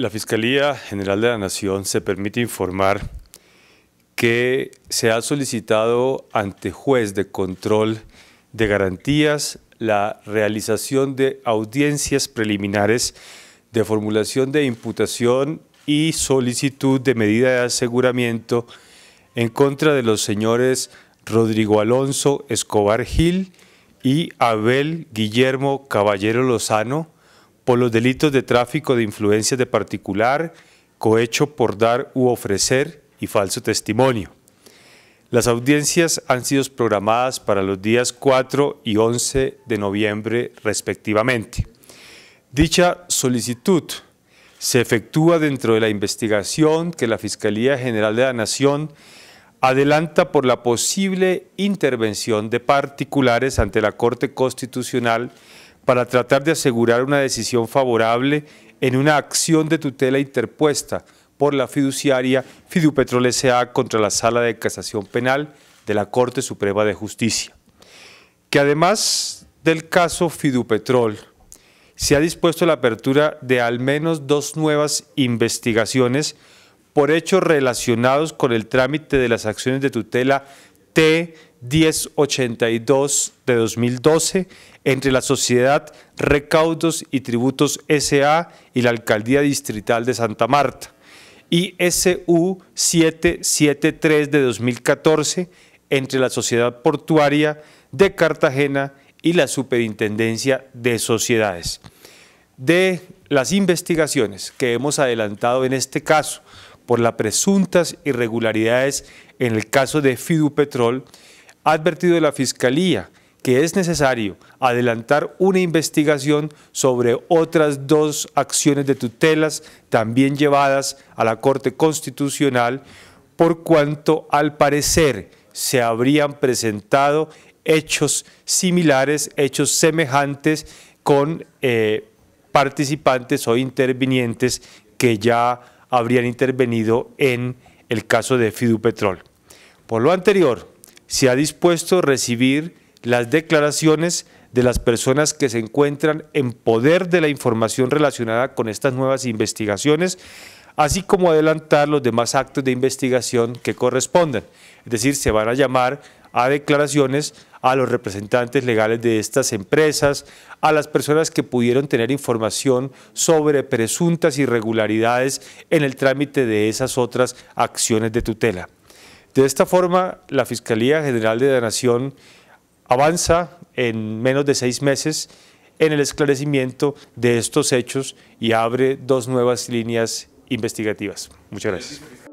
La Fiscalía General de la Nación se permite informar que se ha solicitado ante juez de control de garantías la realización de audiencias preliminares de formulación de imputación y solicitud de medida de aseguramiento en contra de los señores Rodrigo Alonso Escobar Gil y Abel Guillermo Caballero Lozano, por los delitos de tráfico de influencias de particular, cohecho por dar u ofrecer y falso testimonio. Las audiencias han sido programadas para los días 4 y 11 de noviembre respectivamente. Dicha solicitud se efectúa dentro de la investigación que la Fiscalía General de la Nación adelanta por la posible intervención de particulares ante la Corte Constitucional para tratar de asegurar una decisión favorable en una acción de tutela interpuesta por la fiduciaria Fidupetrol S.A. contra la Sala de Casación Penal de la Corte Suprema de Justicia. Que además del caso Fidupetrol, se ha dispuesto la apertura de al menos dos nuevas investigaciones por hechos relacionados con el trámite de las acciones de tutela T1082 de 2012 entre la Sociedad Recaudos y Tributos SA y la Alcaldía Distrital de Santa Marta y SU 773 de 2014 entre la Sociedad Portuaria de Cartagena y la Superintendencia de Sociedades. De las investigaciones que hemos adelantado en este caso, por las presuntas irregularidades en el caso de Fidupetrol, ha advertido la Fiscalía que es necesario adelantar una investigación sobre otras dos acciones de tutelas también llevadas a la Corte Constitucional por cuanto al parecer se habrían presentado hechos similares, hechos semejantes con eh, participantes o intervinientes que ya habrían intervenido en el caso de Fidupetrol. Por lo anterior, se ha dispuesto recibir las declaraciones de las personas que se encuentran en poder de la información relacionada con estas nuevas investigaciones, así como adelantar los demás actos de investigación que correspondan. Es decir, se van a llamar a declaraciones a los representantes legales de estas empresas, a las personas que pudieron tener información sobre presuntas irregularidades en el trámite de esas otras acciones de tutela. De esta forma, la Fiscalía General de la Nación avanza en menos de seis meses en el esclarecimiento de estos hechos y abre dos nuevas líneas investigativas. Muchas gracias.